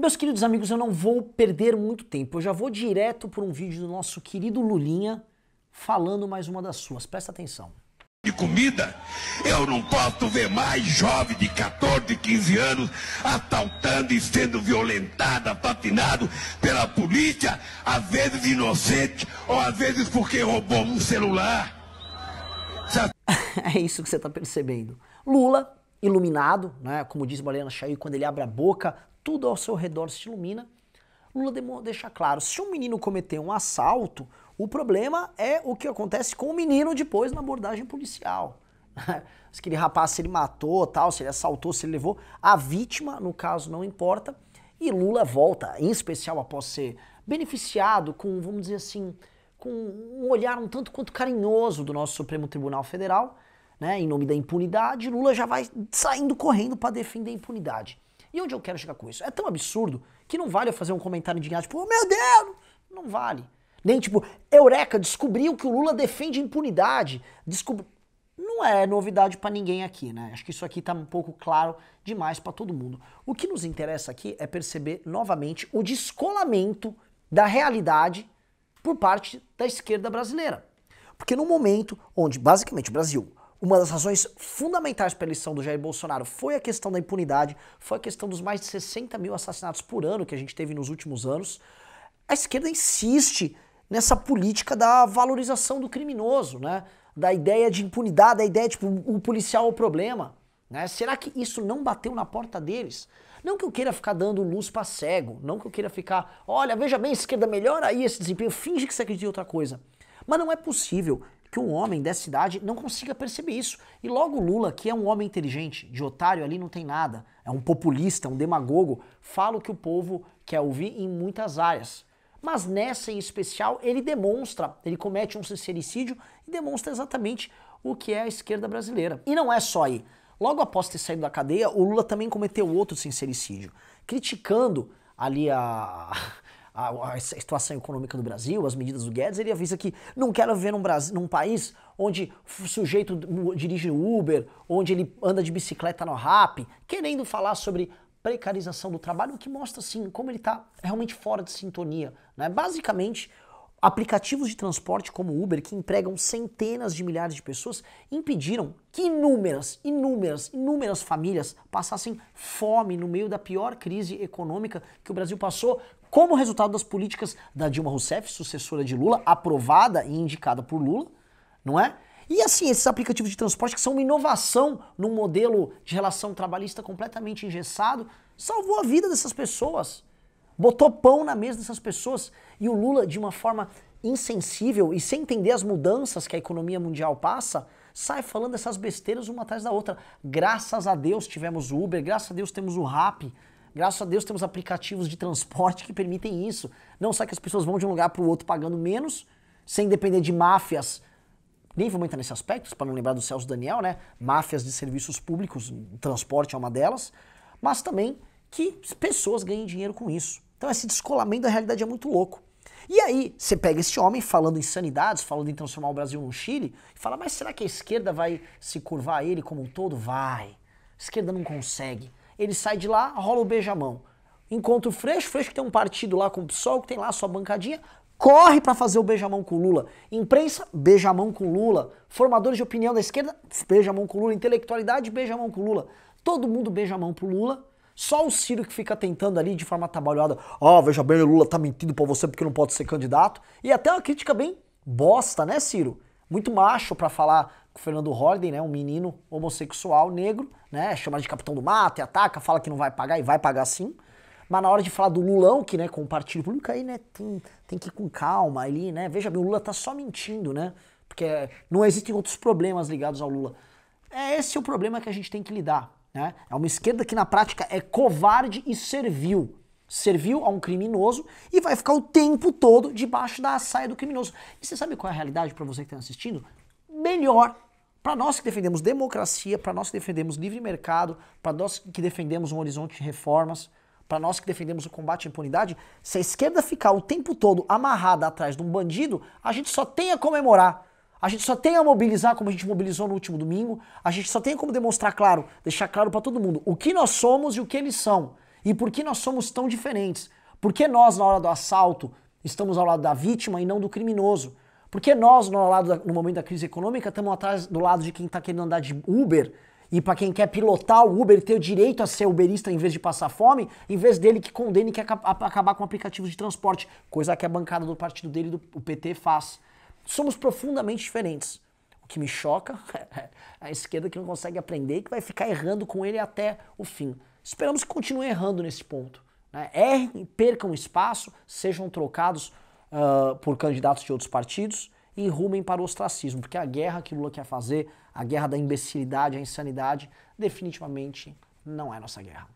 Meus queridos amigos, eu não vou perder muito tempo. Eu já vou direto por um vídeo do nosso querido Lulinha falando mais uma das suas. Presta atenção. De comida, eu não posso ver mais jovem de 14, 15 anos assaltando e sendo violentado, patinado pela polícia, às vezes inocente ou às vezes porque roubou um celular. é isso que você está percebendo. Lula iluminado, né? Como diz Mariana Chay quando ele abre a boca, tudo ao seu redor se ilumina. Lula deixa claro: se um menino cometer um assalto, o problema é o que acontece com o menino depois na abordagem policial. Né? se aquele rapaz, se ele matou, tal, se ele assaltou, se ele levou, a vítima, no caso, não importa. E Lula volta, em especial após ser beneficiado com, vamos dizer assim, com um olhar um tanto quanto carinhoso do nosso Supremo Tribunal Federal, né, em nome da impunidade, Lula já vai saindo correndo para defender a impunidade. E onde eu quero chegar com isso? É tão absurdo que não vale eu fazer um comentário indignado, tipo, oh, meu Deus! Não vale. Nem tipo, Eureka, descobriu que o Lula defende impunidade. Descobri... Não é novidade para ninguém aqui, né? Acho que isso aqui tá um pouco claro demais para todo mundo. O que nos interessa aqui é perceber novamente o descolamento da realidade por parte da esquerda brasileira. Porque no momento onde, basicamente, o Brasil uma das razões fundamentais para a eleição do Jair Bolsonaro foi a questão da impunidade, foi a questão dos mais de 60 mil assassinatos por ano que a gente teve nos últimos anos. A esquerda insiste nessa política da valorização do criminoso, né? da ideia de impunidade, da ideia de tipo, o policial é o problema. Né? Será que isso não bateu na porta deles? Não que eu queira ficar dando luz para cego, não que eu queira ficar, olha, veja bem, esquerda, melhora aí esse desempenho, finge que você acredita em outra coisa. Mas não é possível que um homem dessa idade não consiga perceber isso. E logo Lula, que é um homem inteligente, de otário ali não tem nada, é um populista, um demagogo, fala o que o povo quer ouvir em muitas áreas. Mas nessa em especial, ele demonstra, ele comete um sincericídio e demonstra exatamente o que é a esquerda brasileira. E não é só aí. Logo após ter saído da cadeia, o Lula também cometeu outro sincericídio, criticando ali a, a, a, situação econômica do Brasil, as medidas do Guedes, ele avisa que não quero viver num, Brasil, num país onde o sujeito dirige Uber, onde ele anda de bicicleta no RAP, querendo falar sobre precarização do trabalho, o que mostra, assim, como ele está realmente fora de sintonia. Né? Basicamente, Aplicativos de transporte como Uber, que empregam centenas de milhares de pessoas, impediram que inúmeras, inúmeras, inúmeras famílias passassem fome no meio da pior crise econômica que o Brasil passou, como resultado das políticas da Dilma Rousseff, sucessora de Lula, aprovada e indicada por Lula, não é? E assim, esses aplicativos de transporte que são uma inovação num modelo de relação trabalhista completamente engessado, salvou a vida dessas pessoas botou pão na mesa dessas pessoas. E o Lula, de uma forma insensível e sem entender as mudanças que a economia mundial passa, sai falando essas besteiras uma atrás da outra. Graças a Deus tivemos o Uber, graças a Deus temos o Rap, graças a Deus temos aplicativos de transporte que permitem isso. Não só que as pessoas vão de um lugar para o outro pagando menos, sem depender de máfias. Nem vou entrar nesse aspecto, para não lembrar do Celso Daniel, né? Máfias de serviços públicos, transporte é uma delas, mas também que pessoas ganhem dinheiro com isso. Então esse descolamento da realidade é muito louco. E aí, você pega esse homem falando em sanidades, falando em transformar o Brasil no Chile, e fala, mas será que a esquerda vai se curvar a ele como um todo? Vai. A esquerda não consegue. Ele sai de lá, rola o beijamão. Encontra o Freixo, Freixo que tem um partido lá com o PSOL, que tem lá a sua bancadinha, corre para fazer o beijamão com Lula. Imprensa, beijamão com Lula. Formadores de opinião da esquerda, beijamão com Lula. Intelectualidade, beijamão com Lula. Todo mundo beijamão pro Lula. Só o Ciro que fica tentando ali de forma trabalhada, ó, oh, veja bem, o Lula tá mentindo pra você porque não pode ser candidato. E até uma crítica bem bosta, né, Ciro? Muito macho para falar com o Fernando Holliday, né, um menino homossexual negro, né, chamar de capitão do mato e ataca, fala que não vai pagar e vai pagar sim. Mas na hora de falar do Lulão, que, né, com o partido público aí, né, tem, tem que ir com calma ali, né, veja bem, o Lula tá só mentindo, né, porque não existem outros problemas ligados ao Lula. É esse é o problema que a gente tem que lidar. Né? É uma esquerda que na prática é covarde e servil. Serviu a um criminoso e vai ficar o tempo todo debaixo da saia do criminoso. E você sabe qual é a realidade para você que está assistindo? Melhor para nós que defendemos democracia, para nós que defendemos livre mercado, para nós que defendemos um horizonte de reformas, para nós que defendemos o combate à impunidade, se a esquerda ficar o tempo todo amarrada atrás de um bandido, a gente só tem a comemorar. A gente só tem a mobilizar como a gente mobilizou no último domingo. A gente só tem como demonstrar claro, deixar claro para todo mundo o que nós somos e o que eles são. E por que nós somos tão diferentes. Por que nós, na hora do assalto, estamos ao lado da vítima e não do criminoso? Por que nós, no, lado da, no momento da crise econômica, estamos atrás do lado de quem está querendo andar de Uber e para quem quer pilotar o Uber ter o direito a ser uberista em vez de passar fome, em vez dele que condene quer acabar com aplicativos de transporte, coisa que a bancada do partido dele, do PT, faz somos profundamente diferentes. O que me choca é a esquerda que não consegue aprender e que vai ficar errando com ele até o fim. Esperamos que continue errando nesse ponto. Né? Errem, percam espaço, sejam trocados uh, por candidatos de outros partidos e rumem para o ostracismo, porque a guerra que Lula quer fazer, a guerra da imbecilidade, a insanidade, definitivamente não é nossa guerra.